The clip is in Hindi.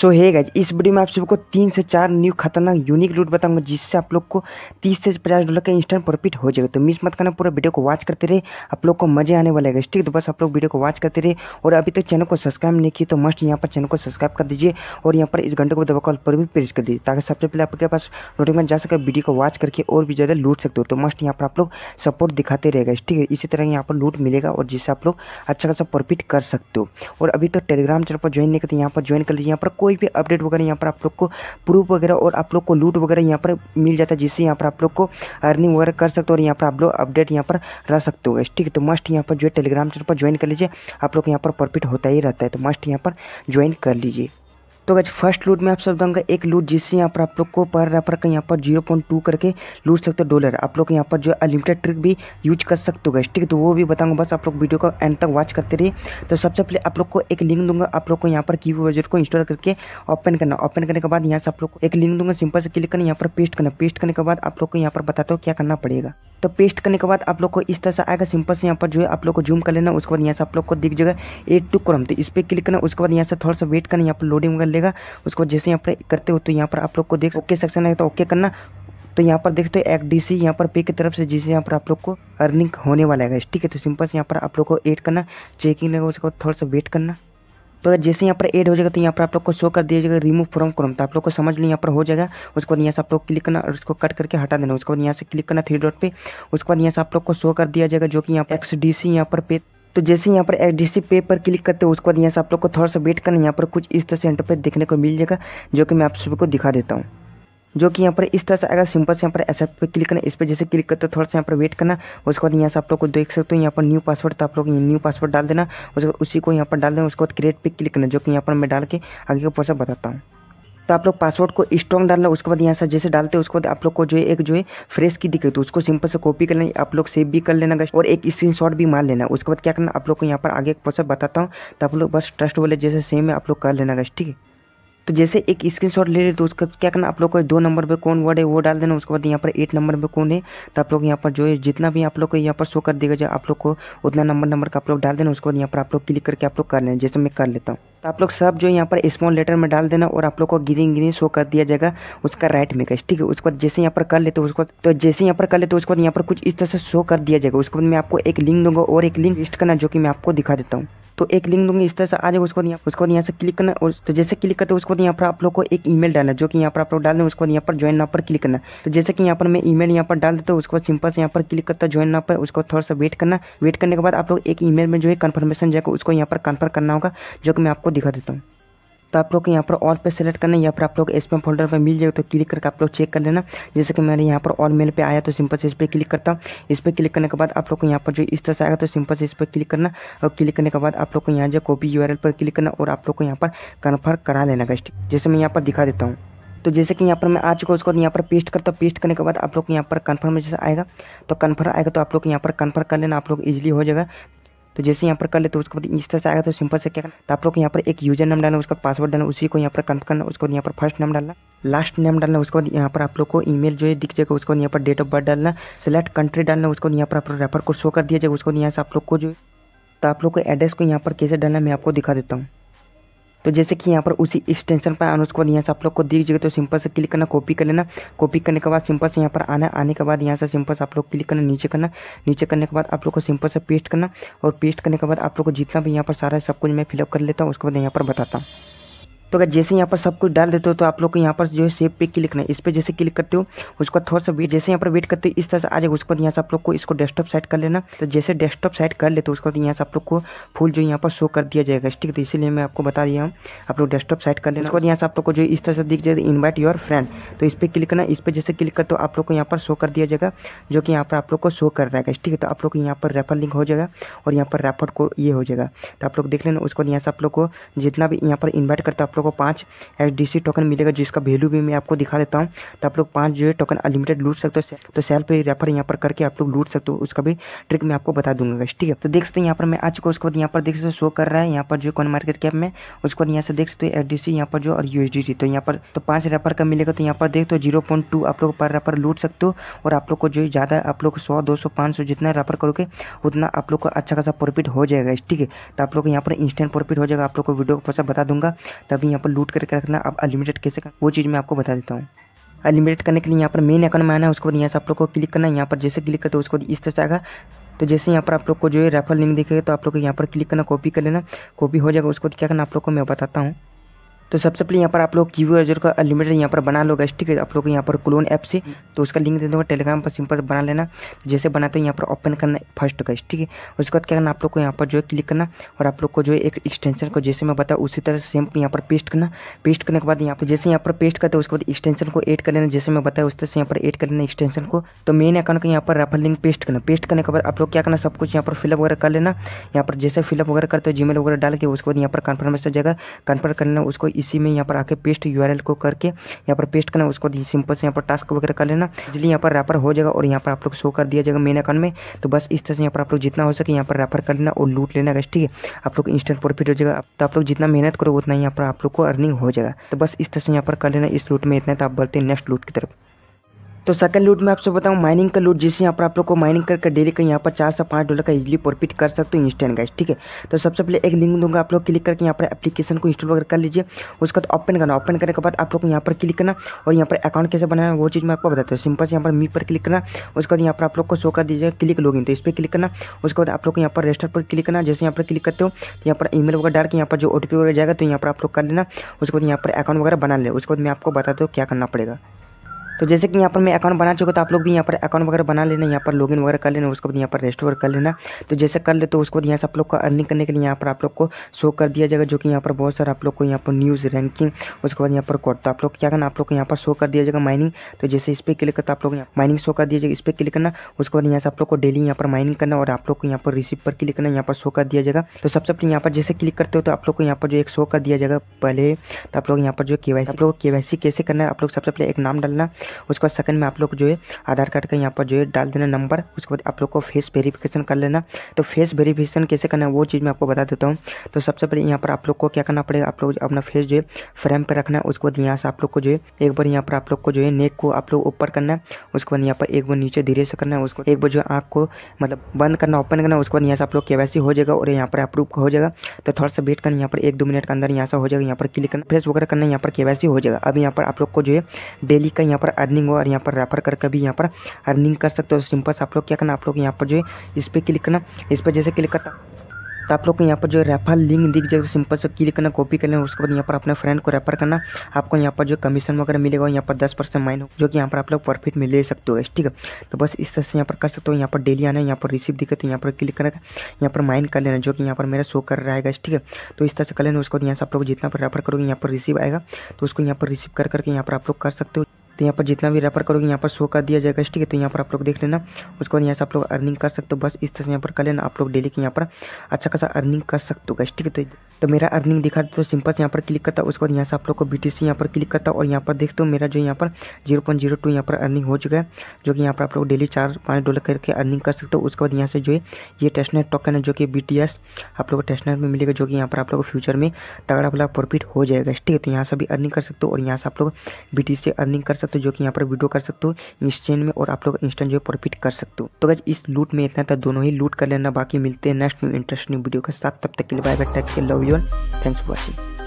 सो है hey इस वीडियो में आप सबको तीन से चार न्यू खतरनाक यूनिक लूट बताऊंगा जिससे आप लोग को तीस से पचास डॉलर का इंस्टेंट प्रॉफिट हो जाएगा तो मिस मत करना पूरा वीडियो को वॉच करते रहे आप लोग को मजे आने वाले है ठीक तो बस आप लोग वीडियो को वॉच करते रहे और अभी तक तो चैनल को सब्सक्राइब नहीं किया तो मस्ट यहाँ पर चैनल को सब्सक्राइब कर दीजिए और यहाँ पर इस घंटे को दबाकर पर भी प्रेस कर दीजिए ताकि सबसे पहले आपके पास नोटिफिकेशन जा सके वीडियो को वॉच करके और भी ज़्यादा लूट सकते हो तो मस्ट यहाँ पर आप लोग सपोर्ट दिखाते रहेगा ठीक है इसी तरह यहाँ पर लूट मिलेगा और जिससे आप लोग अच्छा खासा प्रॉफिट कर सकते हो और अभी तो टेलीग्राम चैनल पर ज्वाइन नहीं करते यहाँ पर ज्वाइन कर लीजिए यहाँ पर कोई भी अपडेट वगैरह यहाँ पर आप लोग को प्रूफ वगैरह और आप लोग को लूट वगैरह यहाँ पर मिल जाता है जिससे यहाँ पर आप लोग को अर्निंग वगैरह कर सकते हो और यहाँ पर आप लोग अपडेट यहाँ पर रह सकते हो ठीक है तो मस्ट यहाँ पर जो है टेलीग्राम चैनल पर ज्वाइन कर लीजिए आप लोग यहाँ पर प्रॉफिट होता ही रहता है तो मस्ट यहाँ पर ज्वाइन कर लीजिए तो गज फर्स्ट लूट में आप सब दूंगा एक लूट जिससे यहाँ पर आप लोग को पर रैपर का यहाँ पर जीरो पॉइंट टू करके लूट सकते हो डॉलर आप लोग यहाँ पर जो अनलिमिटेड ट्रिक भी यूज कर सकते हो गज ठीक तो वो भी बताऊंगा बस आप लोग वीडियो को एंड तक वॉच करते रहिए तो सबसे पहले आप लोग को एक लिंक दूंगा आप लोग को यहाँ पर की वर्जर को इंस्टॉल करके ओपन करना ओपन करने के बाद यहाँ से आप लोग को एक लिंक दूंगा सिंपल से क्लिक करना यहाँ पर पेस्ट करना पेस्ट करने के बाद आप लोग को यहाँ पर बताता हूँ क्या करना पड़ेगा तो पेस्ट करने के बाद आप लोग को इस तरह से आएगा सिंपल से यहाँ पर जो है आप लोग को जूम कर लेना उसके बाद यहाँ से आप लोग को दिख जाएगा ए टू क्रम तो इस पर क्लिक करना उसके बाद यहाँ से थोड़ा सा वेट करना यहाँ पर लोडिंग कर लेगा उसके बाद जैसे यहाँ पर करते हो तो यहाँ पर आप लोग को देख ओके सेक्शन है तो ओके करना तो यहाँ पर देखते हो एक डी सी यहाँ पर पे की तरफ से जिसे यहाँ पर आप लोग को अर्निंग होने वाला है ठीक है तो सिंपल से यहाँ पर आप लोग को एड करना चेकिंग लेगा उसके बाद थोड़ा सा वेट करना तो अगर जैसे यहाँ पर ऐड हो जाएगा तो यहाँ पर आप लोग को शो कर दिया जाएगा रिमूव फ्रॉम क्रोम तो आप लोग को समझ लें यहाँ पर हो जाएगा उसको यहाँ से आप लोग क्लिक करना और उसको कट करके हटा देना उसके बाद यहाँ से क्लिक करना थ्री डॉट पे उसके बाद यहाँ से आप लोग को शो कर दिया जाएगा जो कि यहाँ पर एक्स डी सी यहाँ पर पे तो जैसे यहाँ पर एच डी सी पे पर क्लिक करते हो उसके बाद यहाँ से आप लोग को थोड़ा सा वेट करना यहाँ पर कुछ इस तरह से इंटरफेस देखने को मिल जाएगा जो कि मैं आप सभी को दिखा देता हूँ जो कि यहाँ पर इस तरह से आएगा सिंपल से यहाँ पर एक्सेप्ट पे क्लिक करना इस पर जैसे क्लिक करते थोड़ा सा यहाँ पर वेट करना उसके बाद यहाँ से आप लोग को देख सकते हो यहाँ पर न्यू पासवर्ड तो आप लोग न्यू पासवर्ड डाल देना उसके उसी को यहाँ पर डाल देना उसके बाद क्रिएट पे क्लिक करना जो कि यहाँ पर मैं डाल के आगे का प्रोसेस बताता हूँ तो आप लोग पासवर्ड को स्ट्रॉन्ग डालना उसके बाद यहाँ से जैसे डालते हैं उसके बाद आप लोग को जो है एक जो है फ्रेश की दिक्कत तो उसको सिंपल से कॉपी कर लेना आप लोग सेव भी कर लेना और एक स्क्रीन शॉट भी मार लेना उसके बाद क्या करना आप लोग को यहाँ पर आगे एक प्रोसेस बताता हूँ तो आप लोग बस ट्रस्ट वाले जैसे सेम है आप लोग कर लेना गश ठीक है तो जैसे एक स्क्रीनशॉट ले ले तो उसका क्या करना आप लोग को दो नंबर पर कौन वर्ड है वो डाल देना उसके बाद यहाँ पर एट नंबर पर कौन है तो आप लोग यहाँ पर जो है जितना भी आप लोग को यहाँ पर शो कर देगा जो आप लोग को उतना नंबर नंबर का आप लोग डाल देना उसके बाद यहाँ पर आप लोग क्लिक करके आप लोग कर लेना जैसे मैं कर लेता हूँ तो आप लोग सब जो यहाँ पर स्मॉल लेटर में डाल देना और आप लोग को गिरी गिरी शो कर दिया जाएगा उसका राइट में ठीक है बाद जैसे यहाँ पर कर लेते हो उसको तो जैसे यहाँ पर कर लेते हो उसको यहाँ पर कुछ इस तरह से शो कर दिया जाएगा बाद मैं आपको एक लिंक दूंगा और एक लिंक लिस्ट करना जो कि मैं आपको दिखा देता हूँ तो एक लिंक दूंगी इस तरह से आ जाएगा उसको नहीं उसको यहाँ से क्लिक करना और तो जैसे क्लिक करते उसको यहाँ पर आप लोग को एक ईमेल डालना जो कि यहाँ पर आप लोग डाल दें उसको यहाँ पर ज्वाइन नाव पर क्लिक करना तो जैसे कि यहाँ पर मैं ईमेल यहाँ पर डाल देता हूँ उसको सिंपल से यहाँ पर क्लिक करता ज्वाइन ना पर उसको थोड़ा सा वेट करना वेट करने के बाद आप लोग एक ईमेल में जो है कन्फर्मेशन जाएगा उसको यहाँ पर कन्फर्म करना होगा जो कि मैं आपको दिखा देता हूँ तो आप लोग यहाँ पर ऑल पे सेलेक्ट करना है या फिर आप लोग एस फोल्डर पर मिल जाएगा तो क्लिक करके आप लोग चेक कर लेना जैसे कि मैंने यहाँ पर ऑल मेल पे आया तो सिंपल से इस पर क्लिक करता हूँ इस पर क्लिक करने के बाद आप लोग को यहाँ पर जो इस तरह से आएगा तो सिंपल से इस पर क्लिक करना और क्लिक करने के बाद आप लोग को यहाँ जो कॉपी यू पर क्लिक करना और आप लोग को यहाँ पर कन्फर्म करा लेना गेस्ट जैसे मैं यहाँ पर दिखा देता हूँ तो जैसे कि यहाँ पर मैं आ चुका उसको यहाँ पर पेस्ट करता हूँ पेस्ट करने के बाद आप लोग यहाँ पर कन्फर्म जैसे आएगा तो कन्फर्म आएगा तो आप लोग यहाँ पर कन्फर्म कर लेना आप लोग ईजिली हो जाएगा तो जैसे यहाँ पर कर ले तो उसके बाद इस तरह से आएगा तो सिंपल से क्या करना तो आप लोग यहाँ पर एक यूजर नाम डालना उसका पासवर्ड डालना उसी को यहाँ पर कन्फर्म करना उसको यहाँ पर फर्स्ट नाम डालना लास्ट नेम डालना उसको यहाँ पर आप लोग को ईमेल जो है दिख जाएगा उसको यहाँ पर डेट ऑफ बर्थ डालना सिलेक्ट कंट्री डालना उसको यहाँ पर आप रेफर को शो कर दिया जाएगा उसको यहाँ से आप लोग को जो तो आप लोग को एड्रेस को यहाँ पर कैसे डालना मैं आपको दिखा देता हूँ तो जैसे कि यहाँ पर उसी एक्सटेंशन पर उसके बाद यहाँ से आप लोग को दिख जाएगा तो सिंपल से क्लिक करना कॉपी कर लेना कॉपी करने के बाद सिंपल से यहाँ पर आना आने के बाद यहाँ से सिंपल से आप लोग क्लिक करना नीचे करना नीचे करने के बाद आप लोग को सिंपल से पेस्ट करना और पेस्ट करने के बाद आप लोग को जितना भी यहाँ पर सारा सब कुछ मैं फिलअप कर लेता हूँ उसके बाद यहाँ पर बताता हूँ तो अगर जैसे यहाँ पर सब कुछ डाल देते हो तो आप लोग को यहाँ पर जो है सेव पे क्लिक करना है इस पर जैसे क्लिक करते हो बाद थोड़ा सा वेट जैसे यहाँ पर वेट करते हो इस तरह से आ जाएगा उसके बाद यहाँ से आप लोग को इसको डेस्कटॉप साइड कर लेना तो जैसे डेस्कटॉप सेट कर लेते हो उसके बाद यहाँ से आप लोग को फुल जो यहाँ पर शो कर दिया जाएगा ठीक तो इसीलिए मैं आपको बता दिया हूँ आप लोग डेस्कटॉप साइड कर लेना उसके बाद यहाँ से आप लोग को जो इस तरह से दिख जाएगा इन्वाइट योर फ्रेंड तो इस पर क्लिक करना इस पर जैसे क्लिक करते हो आप लोग को यहाँ पर शो कर दिया जाएगा जो कि यहाँ पर आप लोग को शो कर रहेगा ठीक है तो आप लोग यहाँ पर रेफर लिंक हो जाएगा और यहाँ पर रेफर को ये हो जाएगा तो आप लोग देख लेना उसके बाद यहाँ से आप लोग को जितना भी यहाँ पर इन्वाइट करते हो आप लोग लोग को पाँच एच टोकन मिलेगा जिसका वैल्यू भी मैं आपको दिखा देता हूँ तो आप लोग पाँच जो है टोकन अनलिमिटेड लूट सकते हो तो सेल पर रेफर यहाँ पर करके आप लोग लूट सकते हो उसका भी ट्रिक मैं आपको बता दूंगा ठीक है तो देख सकते हैं यहाँ पर मैं आ चुका उसके बाद यहाँ पर देख सकते हो शो कर रहा है यहाँ पर जो कॉन मार्केट कैप में उसके बाद यहाँ से देख सकते हो एच डी पर जो और यू तो यहाँ पर तो पाँच रेफर का मिलेगा तो यहाँ पर देख तो जीरो आप लोग पर रेफर लूट सकते हो और आप लोग को जो ज़्यादा आप लोग सौ दो सौ जितना रेफर करोगे उतना आप लोग को अच्छा खासा प्रॉफिट हो जाएगा ठीक है तो आप लोग यहाँ पर इंस्टेंट प्रॉफिट हो जाएगा आप लोग को वीडियो को पैसा बता दूंगा तभी यहाँ पर लूट करके रखना आप अनलिमिटेड कैसे कर वो चीज़ मैं आपको बता देता हूँ अनलिमिटेड करने के लिए यहाँ पर मेन अकाउंट में आना है उसके बाद यहाँ से आप लोग को क्लिक करना है यहाँ पर जैसे क्लिक करते हो उसको इस तरह से आएगा तो जैसे यहाँ पर आप लोग को जो है रेफर लिंक दिखेगा तो आप लोग को यहाँ पर क्लिक करना कॉपी कर लेना कॉपी हो जाएगा उसको क्या करना आप लोग को मैं बताता हूँ तो सबसे पहले यहाँ पर आप लोग की वी का अनलिमिटेड यहाँ पर बना लोगे ठीक है आप लोग यहाँ पर क्लोन ऐप से तो उसका लिंक दे दूँगा टेलीग्राम पर सिंपल बना लेना जैसे बनाते हो यहाँ पर ओपन करना फर्स्ट का ठीक है उसके बाद क्या करना आप लोग को यहाँ पर जो है क्लिक करना और आप लोग को जो है एक एक्सटेंशन को जैसे मैं बताऊँ उसी तरह सेम यहाँ पर पेस्ट करना पेस्ट करने के बाद यहाँ पर जैसे यहाँ पर पेस्ट करते हैं उसके बाद एक्सटेंशन को एड कर लेना जैसे मैं बताया उस तरह से यहाँ पर एड कर लेना एक्सटेंशन को तो मेन अकाउंट का यहाँ पर रेफर लिंक पेस्ट करना पेस्ट करने के बाद आप लोग क्या करना सब कुछ यहाँ पर फिलअप वगैरह कर लेना यहाँ पर जैसे फिलअप वगैरह करते हो जी वगैरह डाल के उसके बाद यहाँ पर कन्फर्मेशन जगह कन्फर्म कर लेना उसको इसी में यहाँ पर आके पेस्ट यू को करके यहाँ पर पेस्ट करना उसको सिंपल से यहाँ पर टास्क वगैरह कर लेना इसलिए यहाँ पर रैपर हो जाएगा और यहाँ पर आप लोग शो कर दिया जाएगा मेन अकाउंट में तो बस इस तरह से यहाँ पर आप लोग जितना हो सके यहाँ पर रैपर कर लेना और लूट लेना गैस ठीक है आप लोग इंस्टेंट प्रॉफिट हो जाएगा तो आप लोग जितना मेहनत करो उतना यहाँ पर आप लोग को अर्निंग हो जाएगा तो बस इस तरह से यहाँ पर कर लेना इस लूट में इतना तो आप बढ़ते हैं नेक्स्ट लूट की तरफ तो सेकंड लूट मैं आपसे बताऊँ माइनिंग का लूट जिससे यहाँ पर आप लोग को माइनिंग करके डेली का यहाँ पर चार से पाँच डॉलर का इजीली प्रॉफिट कर सकते हो इंस्टेंट गैस ठीक है तो सबसे पहले एक लिंक दूंगा आप लोग क्लिक करके यहाँ पर एप्लीकेशन को इंस्टॉल वगैरह कर लीजिए उसके बाद ओपन करना ओपन करने के बाद आप लोग को यहाँ पर क्लिक करना और यहाँ पर अकाउंट कैसे बनाना वो चीज़ मैं आपको बताता हूँ सिंपल से यहाँ पर मी पर क्लिक करना उसके बाद यहाँ पर आप लोग को शो कर दीजिए क्लिक लॉगिन तो इस पर क्लिक करना उसके बाद आप लोग को यहाँ पर रजिस्टर पर क्लिक करना जैसे यहाँ पर क्लिक करते हो तो यहाँ पर मेल वगैरह डाल के यहाँ पर जो ओ वगैरह जाएगा तो यहाँ पर आप लोग कर लेना उसके बाद यहाँ पर अकाउंट वगैरह बना ले उसके बाद मैं आपको बताता हूँ क्या करना पड़ेगा तो जैसे कि यहाँ पर मैं अकाउंट बना चुका तो आप लोग भी यहाँ पर अकाउंट वगैरह बना लेना यहाँ पर लॉगिन वगैरह कर लेना उसके बाद यहाँ पर रेस्टोर कर लेना तो जैसे कर ले तो उसको यहाँ से आप लोग को अर्निंग करने के लिए यहाँ पर आप लोग को शो कर दिया जाएगा जो कि यहाँ पर बहुत सारा आप लोग को यहाँ पर न्यूज़ रैंकिंग उसके बाद यहाँ पर कोड तो आप लोग क्या करना आप लोग को यहाँ पर शो कर दिया जाएगा माइनिंग तो जैसे इस पर क्लिक करता आप लोग माइनिंग शो कर दिया जाएगा इस पर क्लिक करना उसके बाद यहाँ से आप लोग को डेली यहाँ पर माइनिंग करना और आप लोग को यहाँ पर रिसिप पर क्लिक करना यहाँ पर शो कर दिया जाएगा तो सबसे पहले यहाँ पर जैसे क्लिक करते हो तो आप लोग को यहाँ पर जो एक शो कर दिया जाएगा पहले तो आप लोग यहाँ पर जो के आप लोग के कैसे करना है आप लोग सबसे पहले एक नाम डालना उसके बाद सेकंड में आप लोग जो है आधार कार्ड का यहाँ पर जो है डाल देना नंबर उसके बाद आप लोग को फेस वेरीफिकेशन कर लेना तो फेस वेरिफिकेशन कैसे करना है वो चीज़ मैं आपको बता देता हूँ तो सबसे पहले यहाँ पर आप लोग को क्या करना पड़ेगा आप लोग अपना फेस जो है फ्रेम पर रखना है उसके बाद यहाँ से आप लोग को जो है एक बार यहाँ पर आप लोग को जो है नेक को आप लोग ऊपर करना है उसके बाद यहाँ पर एक बार नीचे धीरे से करना है उसको एक बार जो आँख को मतलब बंद करना ओपन करना उसके बाद यहाँ से आप लोग के हो जाएगा और यहाँ पर अप्रूव हो जाएगा तो थोड़ा सा वेट करना यहाँ पर एक दो मिनट के अंदर यहाँ से हो जाएगा यहाँ पर क्लिक करना फेस वगैरह करना यहाँ पर के हो जाएगा अब यहाँ पर आप लोग को जो है डेली का यहाँ पर अर्निंग हो और यहाँ पर रेफर करके भी यहाँ पर अर्निंग कर सकते हो सिंपल से आप लोग क्या करना आप लोग यहाँ पर जो है इस पर क्लिक करना इस पर जैसे क्लिक करता तो आप लोग को यहाँ पर जो रेफर लिंक दिख जाएगा सिंपल से क्लिक करना कॉपी कर लेना उसके बाद यहाँ पर अपने फ्रेंड को रेफर करना आपको यहाँ पर जो कमीशन वगैरह मिलेगा यहाँ पर दस परसेंट माइन जो कि यहाँ पर आप लोग प्रॉफिट में ले सकते हो ठीक है तो बस इस तरह से यहाँ पर कर सकते हो यहाँ पर डेली आना है यहाँ पर रिसीव दिखे तो यहाँ पर क्लिक करना यहाँ पर माइन कर लेना जो कि यहाँ पर मेरा शो कर रहा है ठीक है तो इस तरह से कर लेना उसके बाद यहाँ से आप लोग जितना पर रेफर करोगे यहाँ पर रिसीव आएगा तो उसको यहाँ पर रिसीव कर करके यहाँ पर आप लोग कर सकते हो तो यहाँ पर जितना भी रेफर करोगे यहाँ पर शो कर दिया जाएगा ठीक है तो यहाँ पर आप लोग देख लेना उसके बाद यहाँ से आप लोग अर्निंग कर सकते हो बस इस तरह से यहाँ पर कर लेना आप लोग डेली के यहाँ पर अच्छा खासा अर्निंग कर सकते हो ठीक है तो, मेरा अर्निंग दिखा तो सिंपल से यहाँ पर क्लिक करता उसके बाद यहाँ से आप लोग को बी टी पर क्लिक करता और यहाँ पर देखते हो मेरा जो यहाँ पर जीरो पॉइंट जीरो टू यहाँ पर अर्निंग हो चुका है जो कि यहाँ पर आप लोग डेली चार पाँच डॉलर करके अर्निंग कर सकते हो उसके बाद यहाँ से जो है ये टेस्टनेट टोकन है जो कि बी टी एस आप लोग को टेस्टनेट में मिलेगा जो कि यहाँ पर आप लोग को फ्यूचर में तगड़ा बड़ा प्रॉफिट हो जाएगा ठीक है तो यहाँ से भी अर्निंग कर सकते हो और यहाँ से आप लोग बी टी से अर्निंग कर सकते हो जो कि यहाँ पर वीडियो कर सकते हो इंस्टेंट में और आप लोग इंस्टेंट जो है प्रॉफिट कर सकते हो तो गज इस लूट में इतना था दोनों ही लूट कर लेना बाकी मिलते हैं next new interest new video के साथ तब तक के लिए bye bye take care love your thanks for watching